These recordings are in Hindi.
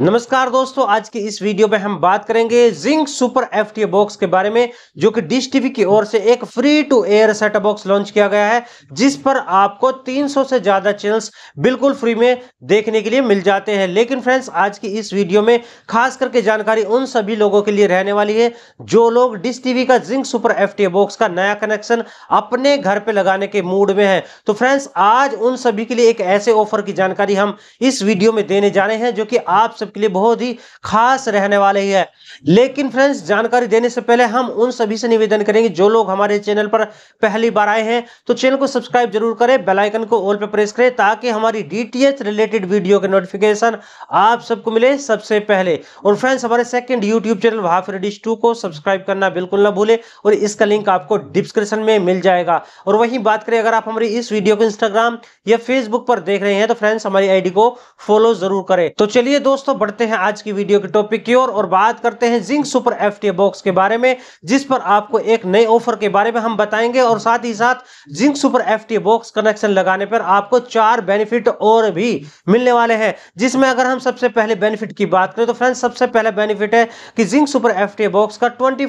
नमस्कार दोस्तों आज की इस वीडियो में हम बात करेंगे जिंक सुपर एफ बॉक्स के बारे में जो कि डिश टीवी की ओर से एक free to air set box launch किया गया है जिस पर आपको 300 से ज्यादा चैनल्स बिल्कुल फ्री में देखने के लिए मिल जाते हैं लेकिन फ्रेंड्स आज की इस वीडियो में खास करके जानकारी उन सभी लोगों के लिए रहने वाली है जो लोग डिश टीवी का जिंक सुपर एफ बॉक्स का नया कनेक्शन अपने घर पर लगाने के मूड में है तो फ्रेंड्स आज उन सभी के लिए एक ऐसे ऑफर की जानकारी हम इस वीडियो में देने जा रहे हैं जो कि आप सबके लिए बहुत ही खास रहने वाले ही है लेकिन फ्रेंड्स जानकारी देने से पहले हम उन सभी से निवेदन करेंगे जो लोग हमारे चैनल पर पहली बार आए हैं तो चैनल को सब्सक्राइब जरूर करें बेलाइकन को ऑल पर प्रेस करें ताकि हमारी डी रिलेटेड वीडियो के नोटिफिकेशन आप सबको मिले सबसे पहले और फ्रेंड्स हमारे सेकेंड यूट्यूब चैनल वहाफ रेडिश टू को सब्सक्राइब करना बिल्कुल ना भूले और इसका लिंक आपको डिस्क्रिप्शन में मिल जाएगा और वहीं बात करें अगर आप हमारी इस वीडियो को इंस्टाग्राम या फेसबुक पर देख रहे हैं तो फ्रेंड्स हमारी आईडी को फॉलो जरूर करें तो चलिए दोस्तों दोस्तों बढ़ते हैं आज की वीडियो के टॉपिक की ओर और, बात करते हैं जिंक सुपर एफ बॉक्स के बारे में जिस पर आपको एक नए ऑफर के बारे में हम बताएंगे और साथ ही साथ Zing super F box connection लगाने पर आपको चार बेनिफिट और भी मिलने वाले हैं जिसमें अगर हम सबसे पहले बेनिफिट की बात करें तो फ्रेंड्स सबसे पहले बेनिफिट है कि जिंक सुपर एफ बॉक्स का ट्वेंटी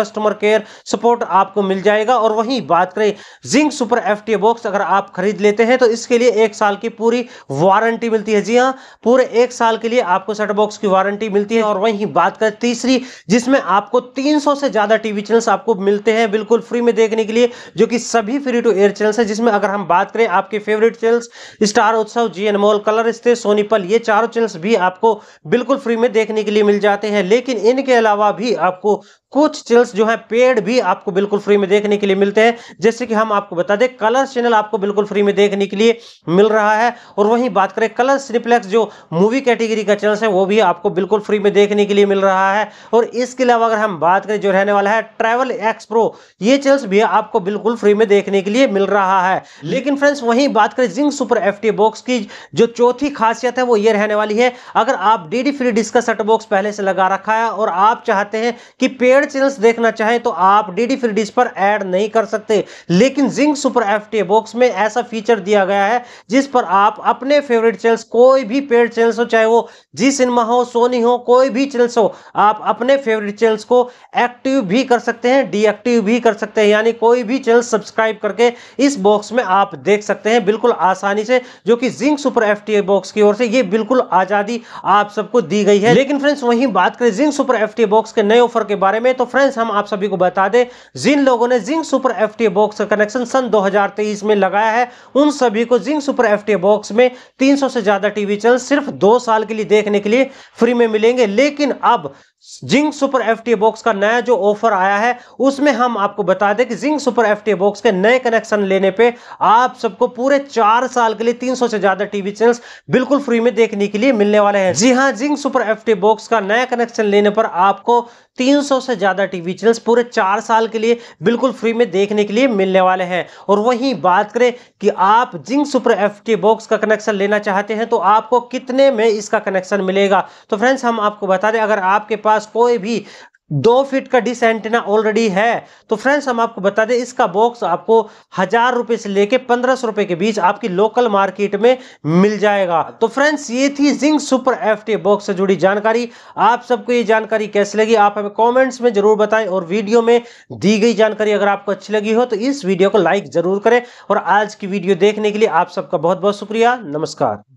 कस्टमर केयर सपोर्ट आपको मिल जाएगा और वहीं बात करें जिंक सुपर एफ बॉक्स अगर आप खरीद लेते हैं तो इसके लिए एक साल की पूरी वारंटी मिलती है जी हाँ पूरे एक साल के लिए आप आपको सेट बॉक्स की वारंटी मिलती है और वहीं बात करें तीसरी जिसमें आपको 300 से ज़्यादा टीवी चैनल्स आपको मिलते हैं बिल्कुल फ्री में देखने के लिए जो कि सभी फ्री टू एयर चैनल्स हैं जिसमें अगर हम बात करें आपके फेवरेट चैनल्स स्टार उत्सव जी एनमोल कलर स्थे सोनीपल ये चारों चैनल्स भी आपको बिल्कुल फ्री में देखने के लिए मिल जाते हैं लेकिन इनके अलावा भी आपको कुछ चैनल्स जो है पेड भी आपको बिल्कुल फ्री में देखने के लिए मिलते हैं जैसे कि हम आपको बता दें कलर चैनल आपको बिल्कुल फ्री में देखने के लिए मिल रहा है और वहीं बात करें कलर सिनेप्लेक्स जो मूवी कैटेगरी का चैनल है वो भी आपको बिल्कुल फ्री में देखने के लिए मिल रहा है और इसके अलावा अगर हम बात करें जो रहने वाला है ट्रैवल एक्सप्रो ये चैनल्स भी आपको बिल्कुल फ्री में देखने के लिए मिल रहा है लेकिन फ्रेंड्स वहीं बात करें जिंग सुपर एफ बॉक्स की जो चौथी खासियत है वो ये रहने वाली है अगर आप डी फ्री डिस्क का सेट बॉक्स पहले से लगा रखा है और आप चाहते हैं कि पेड एड चैनल्स देखना चाहें तो आप डी डी फ्री डिश पर ऐड नहीं कर सकते लेकिन Zing super F T box में ऐसा फीचर दिया गया है जिस पर आप अपने फेवरेट चैनल्स कोई भी पेड चैनल्स हो चाहे वो जी सिनेमा हो सोनी हो कोई भी चैनल्स हो आप अपने फेवरेट चैनल्स को एक्टिव भी कर सकते हैं डीएक्टिव भी कर सकते हैं यानी कोई भी चैनल सब्सक्राइब करके इस बॉक्स में आप देख सकते हैं बिल्कुल आसानी से जो कि जिंक सुपर एफ बॉक्स की ओर से ये बिल्कुल आज़ादी आप सबको दी गई है लेकिन फ्रेंड्स वही बात करें जिंक सुपर एफ बॉक्स के नए ऑफर के बारे में में तो फ्रेंड्स हम आप सभी को बता दें जिन लोगों ने जिंक सुपर एफ बॉक्स का कनेक्शन सन 2023 में लगाया है उन सभी को जिंक सुपर एफ बॉक्स में 300 से ज़्यादा टीवी चैनल सिर्फ दो साल के लिए देखने के लिए फ्री में मिलेंगे लेकिन अब जिंक सुपर एफ बॉक्स का नया जो ऑफर आया है उसमें हम आपको बता दें कि जिंक सुपर एफ बॉक्स के नए कनेक्शन लेने पे आप सबको पूरे चार साल के लिए 300 से ज्यादा टीवी चैनल्स बिल्कुल फ्री में देखने के लिए मिलने वाले हैं जी हाँ जिंक सुपर एफ बॉक्स का नया कनेक्शन लेने पर आपको 300 से ज़्यादा टीवी चैनल्स पूरे चार साल के लिए बिल्कुल फ्री में देखने के लिए मिलने वाले हैं और वहीं बात करें कि आप Zing super F T box का कनेक्शन लेना चाहते हैं तो आपको कितने में इसका कनेक्शन मिलेगा तो फ्रेंड्स हम आपको बता दें अगर आपके पास कोई भी दो फीट का डिस एंटीना ऑलरेडी है तो फ्रेंड्स हम आपको बता दें इसका बॉक्स आपको हजार रुपए से लेके पंद्रह सौ रुपए के बीच आपकी लोकल मार्केट में मिल जाएगा तो फ्रेंड्स ये थी जिंग सुपर एफ बॉक्स से जुड़ी जानकारी आप सबको ये जानकारी कैसी लगी आप हमें कॉमेंट्स में जरूर बताएं और वीडियो में दी गई जानकारी अगर आपको अच्छी लगी हो तो इस वीडियो को लाइक जरूर करें और आज की वीडियो देखने के लिए आप सबका बहुत बहुत शुक्रिया नमस्कार